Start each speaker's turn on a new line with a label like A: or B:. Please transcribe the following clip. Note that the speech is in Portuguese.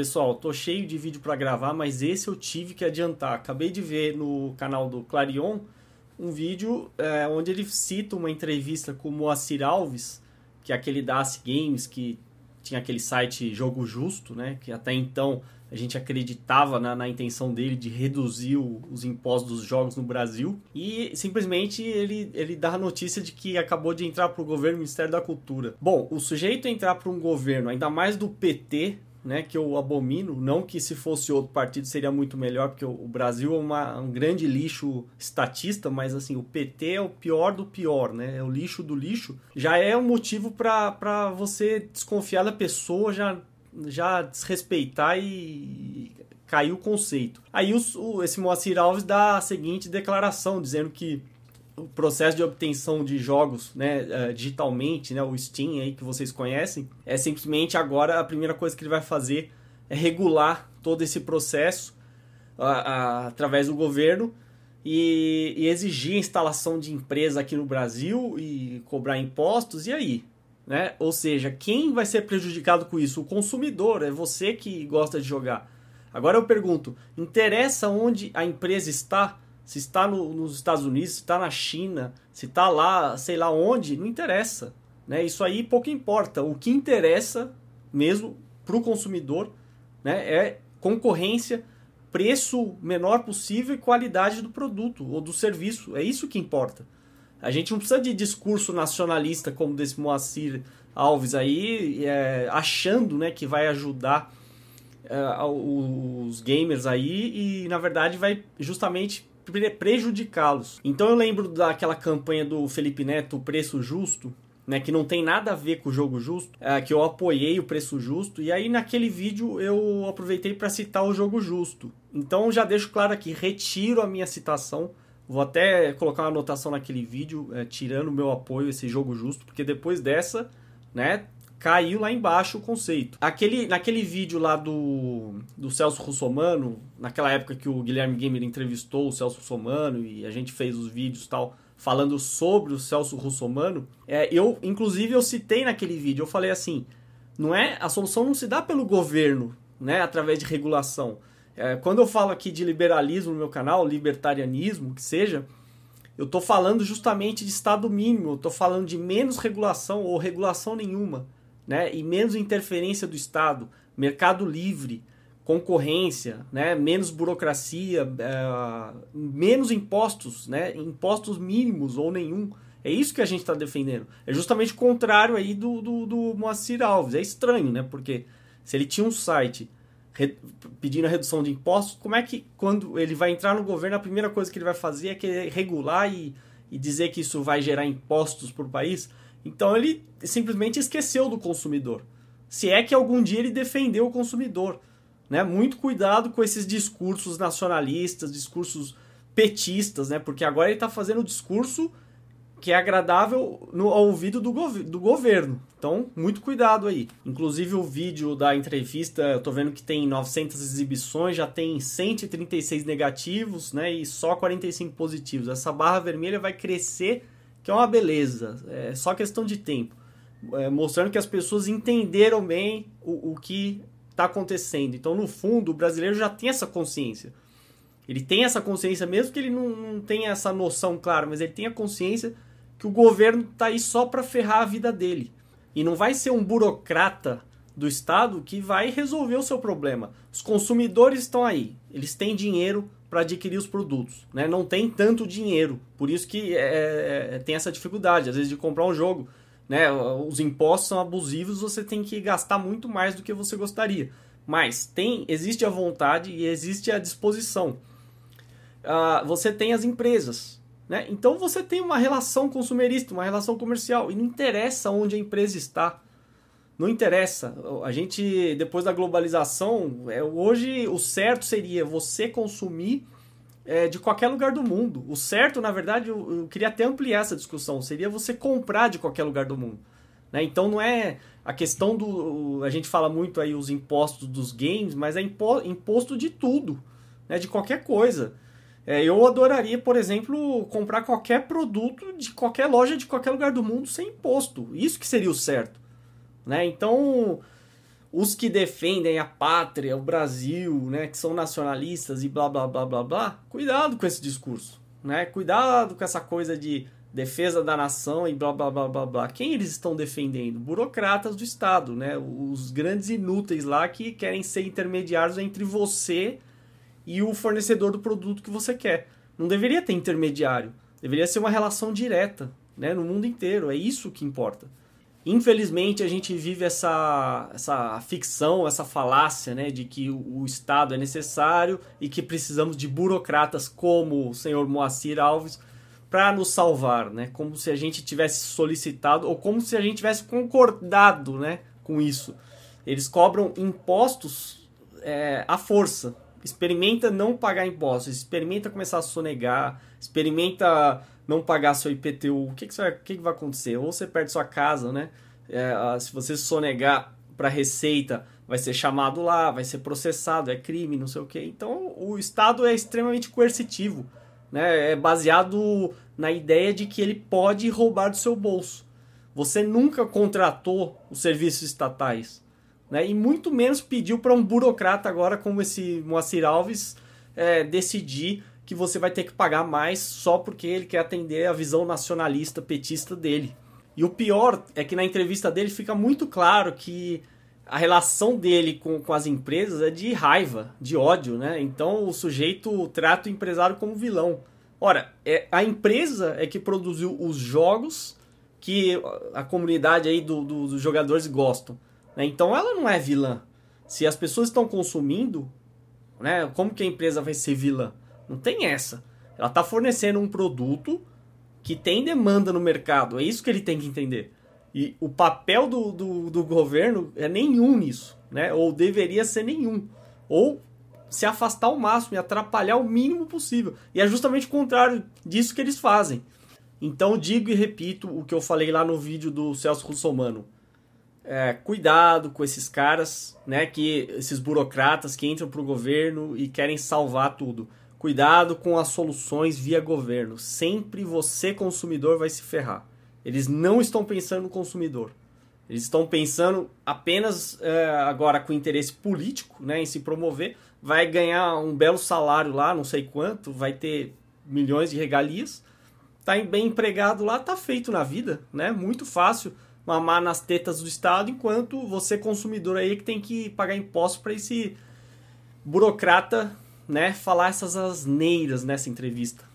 A: Pessoal, tô cheio de vídeo para gravar, mas esse eu tive que adiantar. Acabei de ver no canal do Clarion um vídeo é, onde ele cita uma entrevista com o Moacir Alves, que é aquele da As Games, que tinha aquele site Jogo Justo, né? Que até então a gente acreditava na, na intenção dele de reduzir o, os impostos dos jogos no Brasil. E simplesmente ele, ele dá a notícia de que acabou de entrar para o governo Ministério da Cultura. Bom, o sujeito entrar para um governo, ainda mais do PT, né, que eu abomino, não que se fosse outro partido seria muito melhor, porque o Brasil é uma, um grande lixo estatista, mas assim, o PT é o pior do pior, né? É o lixo do lixo. Já é um motivo para você desconfiar da pessoa, já, já desrespeitar e cair o conceito. Aí o, esse Moacir Alves dá a seguinte declaração, dizendo que o processo de obtenção de jogos né, eh, digitalmente, né, o Steam aí que vocês conhecem, é simplesmente agora a primeira coisa que ele vai fazer é regular todo esse processo através do governo e, e, exigir a instalação de empresa aqui no Brasil e cobrar impostos, e aí? Né? Ou seja, quem vai ser prejudicado com isso? O consumidor, é você que gosta de jogar. Agora eu pergunto: interessa onde a empresa está? se está no, nos Estados Unidos, se está na China, se está lá, sei lá onde, não interessa. Né? Isso aí pouco importa. O que interessa mesmo para o consumidor né, é concorrência, preço menor possível e qualidade do produto ou do serviço. É isso que importa. A gente não precisa de discurso nacionalista como desse Moacir Alves aí, é, achando né, que vai ajudar é, os gamers aí e, na verdade, vai justamente prejudicá-los. Então eu lembro daquela campanha do Felipe Neto, o preço justo, né, que não tem nada a ver com o jogo justo, é, que eu apoiei o preço justo, e aí naquele vídeo eu aproveitei para citar o jogo justo. Então já deixo claro aqui, retiro a minha citação, vou até colocar uma anotação naquele vídeo, é, tirando o meu apoio esse jogo justo, porque depois dessa, né, caiu lá embaixo o conceito. Aquele, naquele vídeo lá do, do Celso Russomano, naquela época que o Guilherme Gamer entrevistou o Celso Russomano e a gente fez os vídeos tal, falando sobre o Celso Russomano, é, eu, inclusive, eu citei naquele vídeo, eu falei assim, não é a solução não se dá pelo governo, né, através de regulação. É, quando eu falo aqui de liberalismo no meu canal, libertarianismo, que seja, eu estou falando justamente de Estado mínimo, eu estou falando de menos regulação ou regulação nenhuma né? E menos interferência do Estado, mercado livre, concorrência, né? Menos burocracia, é, menos impostos, né? Impostos mínimos ou nenhum. É isso que a gente está defendendo. É justamente o contrário aí do, do, do Moacir Alves. É estranho, né? Porque se ele tinha um site pedindo a redução de impostos, como é que quando ele vai entrar no governo, a primeira coisa que ele vai fazer é que regular e, e dizer que isso vai gerar impostos para o país? Então ele simplesmente esqueceu do consumidor. Se é que algum dia ele defendeu o consumidor. Né? Muito cuidado com esses discursos nacionalistas, discursos petistas, né? porque agora ele está fazendo o discurso que é agradável no, ao ouvido do, gov do governo. Então, muito cuidado aí. Inclusive, o vídeo da entrevista, eu tô vendo que tem 900 exibições, já tem 136 negativos, né? E só 45 positivos. Essa barra vermelha vai crescer que é uma beleza, é só questão de tempo. É, mostrando que as pessoas entenderam bem o, o que está acontecendo. Então, no fundo, o brasileiro já tem essa consciência. Ele tem essa consciência, mesmo que ele não, não tenha essa noção clara, mas ele tem a consciência que o governo está aí só para ferrar a vida dele. E não vai ser um burocrata do Estado que vai resolver o seu problema. Os consumidores estão aí, eles têm dinheiro, para adquirir os produtos, né? Não tem tanto dinheiro, por isso que é, é, tem essa dificuldade, às vezes de comprar um jogo, né? Os impostos são abusivos, você tem que gastar muito mais do que você gostaria. Mas tem, existe a vontade e existe a disposição. Ah, você tem as empresas, né? Então você tem uma relação consumerista, uma relação comercial e não interessa onde a empresa está não interessa. A gente, depois da globalização, é, hoje o certo seria você consumir é, de qualquer lugar do mundo. O certo, na verdade, eu, eu, queria até ampliar essa discussão, seria você comprar de qualquer lugar do mundo. Né? Então não é a questão do. A gente fala muito aí os impostos dos games, mas é impo, imposto de tudo, né? de qualquer coisa. É, eu adoraria, por exemplo, comprar qualquer produto de qualquer loja de qualquer lugar do mundo sem imposto. Isso que seria o certo né? Então, os que defendem a pátria, o Brasil, né, que são nacionalistas e blá blá blá blá blá, cuidado com esse discurso, né? Cuidado com essa coisa de defesa da nação e blá blá blá blá blá. Quem eles estão defendendo? Burocratas do Estado, né? Os grandes inúteis lá que querem ser intermediários entre você e o fornecedor do produto que você quer. Não deveria ter intermediário, deveria ser uma relação direta, né? No mundo inteiro, é isso que importa. Infelizmente, a gente vive essa, essa ficção, essa falácia né, de que o, Estado é necessário e que precisamos de burocratas como o senhor Moacir Alves para nos salvar, né? como se a gente tivesse solicitado ou como se a gente tivesse concordado né, com isso. Eles cobram impostos é, à força. Experimenta não pagar impostos, experimenta começar a sonegar, experimenta não pagar seu IPTU, o que, que, vai, o que, que vai acontecer? Ou você perde sua casa, né? É, se você sonegar para a Receita, vai ser chamado lá, vai ser processado, é crime, não sei o quê. Então, o Estado é extremamente coercitivo, né? É baseado na ideia de que ele pode roubar do seu bolso. Você nunca contratou os serviços estatais, né? E muito menos pediu para um burocrata agora como esse Moacir Alves é, decidir que você vai ter que pagar mais só porque ele quer atender a visão nacionalista petista dele. E o pior é que na entrevista dele fica muito claro que a relação dele com, com as empresas é de raiva, de ódio, né? Então o sujeito trata o empresário como vilão. Ora, é, a empresa é que produziu os jogos que a comunidade aí do, do, dos jogadores gostam. Né? Então ela não é vilã. Se as pessoas estão consumindo, né? Como que a empresa vai ser vilã? Não tem essa. Ela está fornecendo um produto que tem demanda no mercado. É isso que ele tem que entender. E o papel do, do, do governo é nenhum nisso, né? Ou deveria ser nenhum. Ou se afastar o máximo e atrapalhar o mínimo possível. E é justamente o contrário disso que eles fazem. Então digo e repito o que eu falei lá no vídeo do Celso Russomano. É, cuidado com esses caras, né? Que esses burocratas que entram pro governo e querem salvar tudo. Cuidado com as soluções via governo. Sempre você, consumidor, vai se ferrar. Eles não estão pensando no consumidor. Eles estão pensando apenas é, agora com interesse político, né, em se promover. Vai ganhar um belo salário lá, não sei quanto, vai ter milhões de regalias. Tá bem empregado lá, tá feito na vida, né? Muito fácil mamar nas tetas do Estado, enquanto você consumidor aí é que tem que pagar imposto para esse burocrata né, falar essas asneiras nessa entrevista.